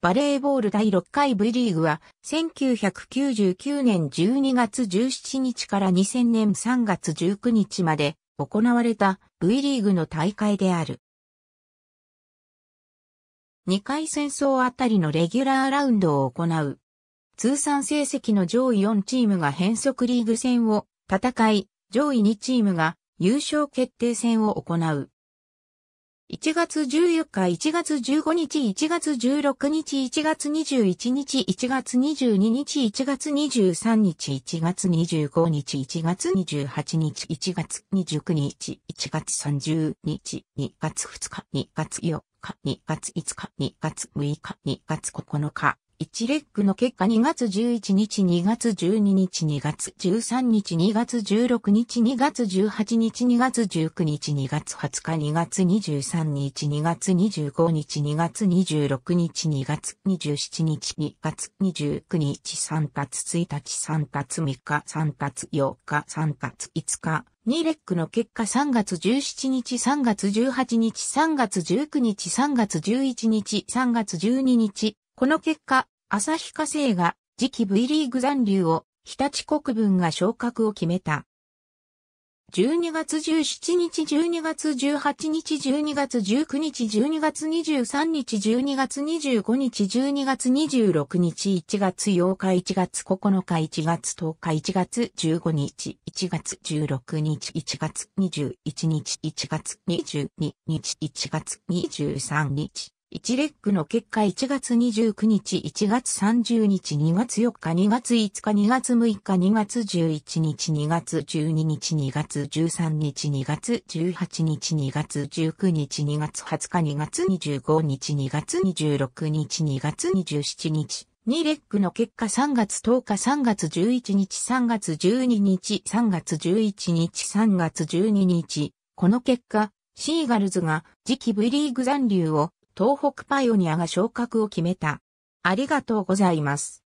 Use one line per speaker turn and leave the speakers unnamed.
バレーボール第6回 V リーグは、1999年12月17日から2000年3月19日まで行われた V リーグの大会である。2回戦争あたりのレギュラーラウンドを行う。通算成績の上位4チームが変
則リーグ戦を戦い、上位2チームが優勝決定戦を行う。1月14日、1月15日、1月16日、1月21日、1月22日、1月23日、1月25日、1月28日、1月29日、1月30日、2月2日、2月4日、2月5日、2月6日、2月9日。1レッグの結果2月11日2月12日2月13日2月16日2月18日2月19日2月20日2月23日2月25日2月26日2月27日2月29日3発1日3発3日3発4日3発5日2レックの結果3月17日、3月18日、3月19日、3月11日、3月12日、この結果、朝日化成が次期 V リーグ残留を日立国分が昇格を決めた。12月17日、12月18日、12月19日、12月23日、12月25日、12月26日、1月8日、1月9日、1月10日、1月15日、1月16日、1月21日、1月22日、1月23日。1レックの結果1月29日1月30日2月4日2月5日2月6日2月11日2月12日2月13日2月18日2月19日2月20日2月25日2月26日2月27日2レックの結果3月10日3月11日3月12日3月11日3月12日この結果
シーガルズが次期 V リーグ残留を東北パイオニアが昇格を決めた。ありがとうございます。